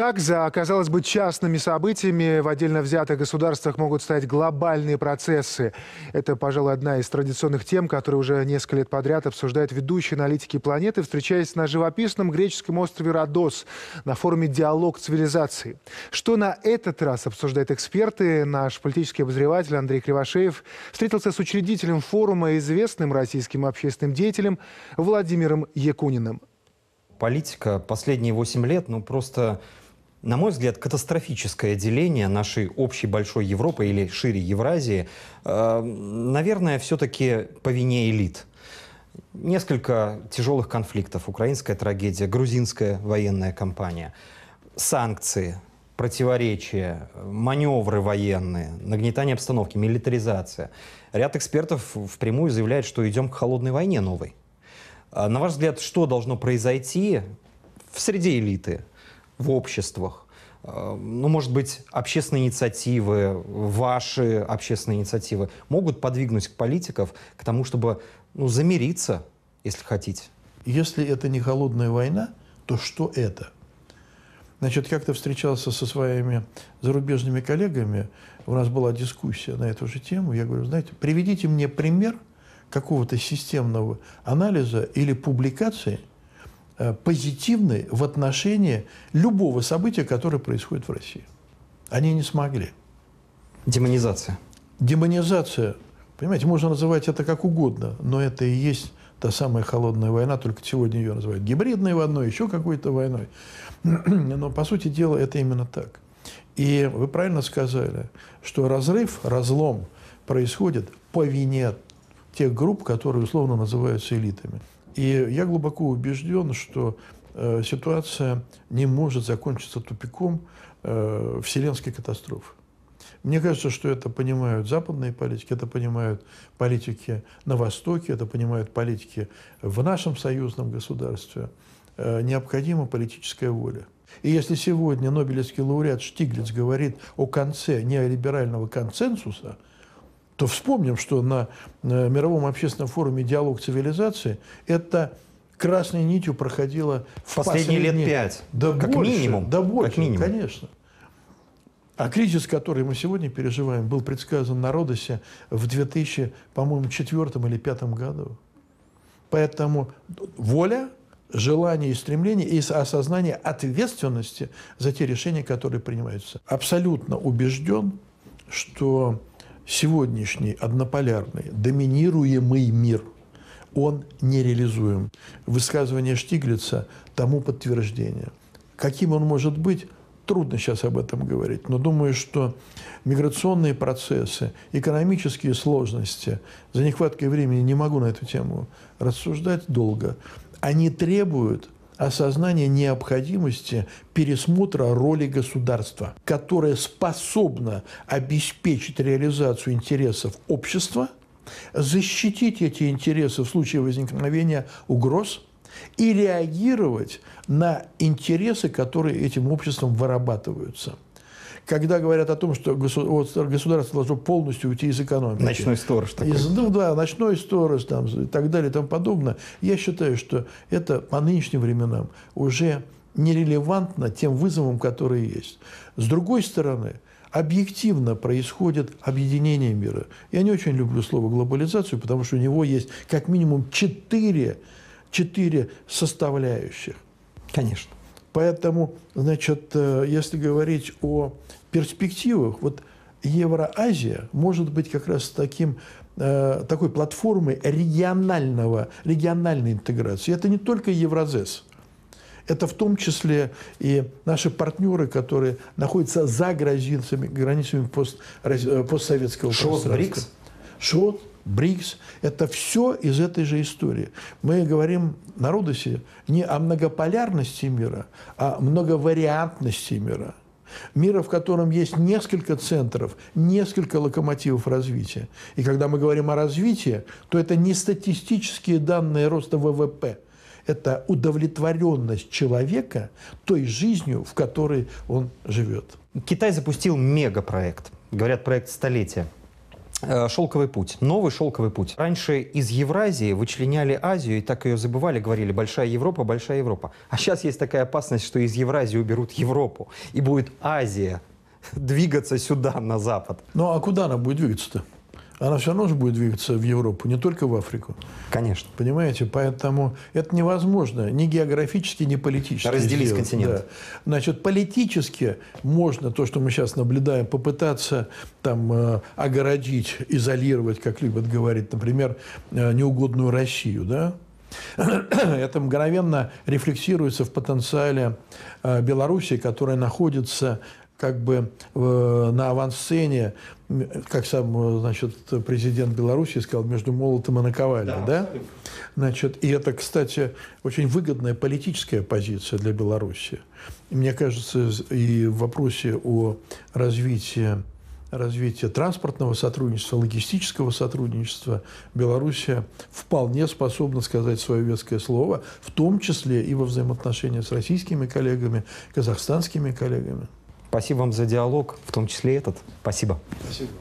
Как за, казалось бы, частными событиями в отдельно взятых государствах могут стать глобальные процессы? Это, пожалуй, одна из традиционных тем, которые уже несколько лет подряд обсуждают ведущие аналитики планеты, встречаясь на живописном греческом острове Родос на форуме «Диалог цивилизаций». Что на этот раз обсуждают эксперты, наш политический обозреватель Андрей Кривошеев встретился с учредителем форума, известным российским общественным деятелем Владимиром Якуниным. Политика последние 8 лет, ну просто на мой взгляд, катастрофическое деление нашей общей большой Европы или шире Евразии, э, наверное, все-таки по вине элит. Несколько тяжелых конфликтов. Украинская трагедия, грузинская военная кампания, санкции, противоречия, маневры военные, нагнетание обстановки, милитаризация. Ряд экспертов впрямую заявляет, что идем к холодной войне новой. Э, на ваш взгляд, что должно произойти в среде элиты, в обществах? Э, ну, может быть, общественные инициативы, ваши общественные инициативы могут подвигнуть к политиков к тому, чтобы ну, замириться, если хотите? Если это не холодная война, то что это? Значит, как-то встречался со своими зарубежными коллегами, у нас была дискуссия на эту же тему, я говорю, знаете, приведите мне пример какого-то системного анализа или публикации – Э, позитивны в отношении любого события, которое происходит в России. Они не смогли. Демонизация. Демонизация. Понимаете, можно называть это как угодно, но это и есть та самая холодная война, только сегодня ее называют гибридной войной, еще какой-то войной. Но, по сути дела, это именно так. И вы правильно сказали, что разрыв, разлом происходит по вине тех групп, которые условно называются элитами. И я глубоко убежден, что э, ситуация не может закончиться тупиком э, вселенской катастрофы. Мне кажется, что это понимают западные политики, это понимают политики на Востоке, это понимают политики в нашем союзном государстве. Э, необходима политическая воля. И если сегодня Нобелевский лауреат Штиглиц говорит о конце неолиберального консенсуса – то вспомним, что на э, мировом общественном форуме «Диалог цивилизации» это красной нитью проходило в последние, последние лет пять. Да как больше, минимум. Да больше, как минимум. конечно. А кризис, который мы сегодня переживаем, был предсказан на Родосе в 2000, по-моему, четвертом или пятом году. Поэтому воля, желание и стремление и осознание ответственности за те решения, которые принимаются. Абсолютно убежден, что сегодняшний однополярный, доминируемый мир, он нереализуем. Высказывание Штиглица тому подтверждение. Каким он может быть, трудно сейчас об этом говорить, но думаю, что миграционные процессы, экономические сложности, за нехваткой времени не могу на эту тему рассуждать долго, они требуют – осознание необходимости пересмотра роли государства, которое способно обеспечить реализацию интересов общества, защитить эти интересы в случае возникновения угроз и реагировать на интересы, которые этим обществом вырабатываются – когда говорят о том, что государство должно полностью уйти из экономики. Ночной сторож такой. Из, ну да, ночной сторож там, и так далее и тому подобное. Я считаю, что это по нынешним временам уже нерелевантно тем вызовам, которые есть. С другой стороны, объективно происходит объединение мира. Я не очень люблю слово глобализацию, потому что у него есть как минимум четыре, четыре составляющих. Конечно. Поэтому, значит, э, если говорить о перспективах, вот ЕвроАзия может быть как раз таким, э, такой платформой регионального, региональной интеграции. Это не только Евразес. Это в том числе и наши партнеры, которые находятся за границами, границами пост, э, постсоветского Шот, пространства. БРИКС? Шот, БРИКС – это все из этой же истории. Мы говорим на Рудосе не о многополярности мира, а о многовариантности мира. Мира, в котором есть несколько центров, несколько локомотивов развития. И когда мы говорим о развитии, то это не статистические данные роста ВВП – это удовлетворенность человека той жизнью, в которой он живет. Китай запустил мегапроект. Говорят, проект столетия. Э, шелковый путь, новый шелковый путь. Раньше из Евразии вычленяли Азию и так ее забывали, говорили «большая Европа, большая Европа». А сейчас есть такая опасность, что из Евразии уберут Европу, и будет Азия двигаться сюда, на запад. Ну а куда она будет двигаться-то? она все равно же будет двигаться в Европу, не только в Африку. Конечно. Понимаете? Поэтому это невозможно ни географически, ни политически. Разделить сделать. континент. Да. Значит, политически можно то, что мы сейчас наблюдаем, попытаться там э, огородить, изолировать, как любят говорить, например, э, неугодную Россию, да? Это мгновенно рефлексируется в потенциале э, Белоруссии, которая находится как бы э, на авансцене, как сам э, значит, президент Беларуси сказал, между молотом и наковальней. Да. Да? Значит, и это, кстати, очень выгодная политическая позиция для Беларуси. Мне кажется, и в вопросе о развитии развития транспортного сотрудничества, логистического сотрудничества Белоруссия вполне способна сказать свое веское слово, в том числе и во взаимоотношениях с российскими коллегами, казахстанскими коллегами. Спасибо вам за диалог, в том числе этот. Спасибо. Спасибо.